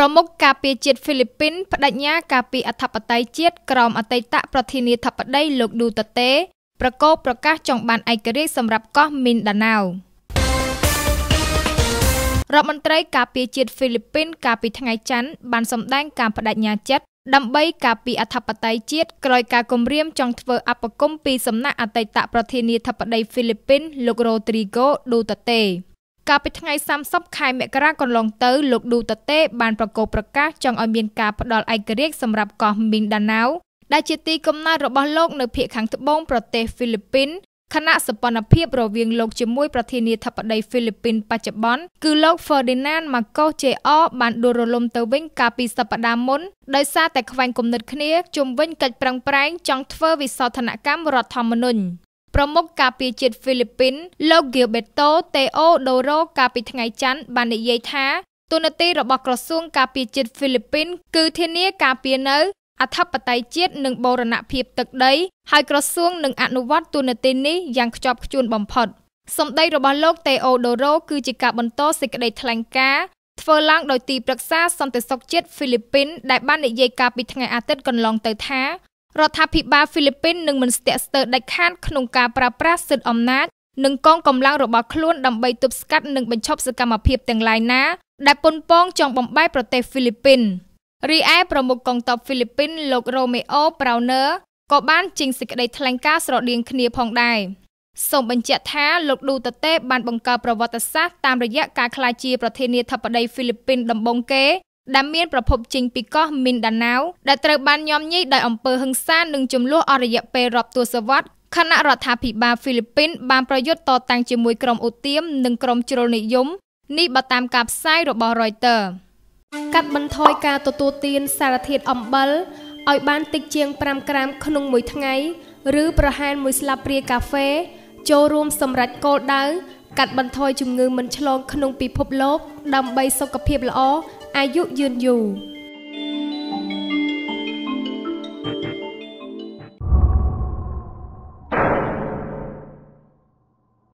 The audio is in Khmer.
ប្រមុខការពារជាតិហ្វីលីពីនបដិញ្ញាការពារអធិបតេយ្យជាតិក្រមអតីតប្រធានាធិបតី លោកឌូតាតេប្រកោប្រកាសចង់បានឯករាជ្យសម្រាប់កោះមីនដាណៅរដ្ឋមន្ត្រីការពារជាតិហ្វីលីពីន កាលពីថ្ងៃច័ន្ទបានសម្ដែងការបដិញ្ញាចិត្តដើម្បីការពារអធិបតេយ្យជាតិក្រោយការគំរាមចង់ធ្វើអបគមពីសំណាក់អតីតប្រធានាធិបតីហ្វីលីពីន លោករ៉ូទ្រីហ្គោឌូតាតេកាលពីថ្ងៃ30ខែមករាកន្លងទៅលោកឌូតតេបានប្រកាសប្រកាសចង់ឲ្យមានការផ្ដល់ឯករាជ្យសម្រាប់កោះមីនដាណៅដែលជាទីកំណើតរបស់លោកនៅភូមិខាងត្បូងប្រទេសហ្វីលីពីនខណៈសកម្មភាព រវាងលោកជាមួយ ប្រធានាធិបតីហ្វីលីពីន បច្ចុប្បន្នគឺលោក Ferdinand Marcos Jr បានដួលរលំទៅវិញកាលពីសប្តាហ៍មុនដោយសារតែខ្វែងគំនិតគ្នាជុំវិញកិច្ចប្រឹងប្រែងចង់ធ្វើវិសោធនកម្មរដ្ឋធម្មនុញ្ញប្រមុខការពារជាតិហ្វីលីពីនលោក Gilberto Teodoro កាលពីថ្ងៃច័ន្ទបាននិយាយថា ទូនាទីរបស់ក្រសួងការពារជាតិហ្វីលីពីន គឺធានាការពារនៅអធិបតេយ្យជាតិនិងបូរណភាពទឹកដី ហើយក្រសួងនឹងអនុវត្តទូនាទីនេះយ៉ាងខ្ជាប់ខ្ជួនបំផុតសម្ដីរបស់លោក Teodoro គឺជាការបន្តសេចក្តីថ្លែងការណ៍ធ្វើឡើងដោយទីប្រឹក្សាសន្តិសុខជាតិហ្វីលីពីនដែលបាននិយាយកាលពីថ្ងៃអាទិត្យកន្លងទៅថារដ្ឋាភិបាលហ្វីលីពីននឹងមិនស្ទាក់ស្ទើរដាច់ខាតក្នុងការប្រើប្រាស់សិទ្ធិអំណាចនិងកងកម្លាំងរបស់ខ្លួនដើម្បីទប់ស្កាត់និងបញ្ឈប់សកម្មភាពទាំងឡាយណាដែលប៉ុនប៉ងចង់បំបែកប្រទេសហ្វីលីពីនរីឯប្រមុខកងទ័ពហ្វីលីពីនលោករ៉ូមេអូប្រោណឺក៏បានចេញសេចក្តីថ្លែងការណ៍ស្រដៀងគ្នាផងដែរសូមបញ្ជាក់ថាលោកឌូតាតេបានបង្កើតប្រវត្តិសាស្ត្រតាមរយៈការក្លាយជាប្រធានាធិបតីហ្វីលីពីនដំបូងគេដែលមានប្រភពចេញពីកោះមីនដាណៅដែលត្រូវបានញោមញីដោយអំពើហឹង្សានិងចំនួនអស់រយៈពេលរាប់ទសវត្សរ៍ខណៈរដ្ឋាភិបាលហ្វីលីពីន បានប្រយុទ្ធតតាំងជាមួយក្រុមអូទៀមនិងក្រុមជ្រុលនិយមនេះបើតាមការផ្សាយរបស់ Reuters កាត់បន្ថយការទទួលទានសារធាតុអំបិលឲ្យបានតិចជាង5ក្រាមក្នុងមួយថ្ងៃឬប្រហែលមួយស្លាបព្រាកាហ្វេចូលរួមសម្រាប់គោលដៅកាត់បន្ថយជំងឺមិនឆ្លង ក្នុងពិភពលោកដើម្បីសុខភាពល្អ a dút dương dù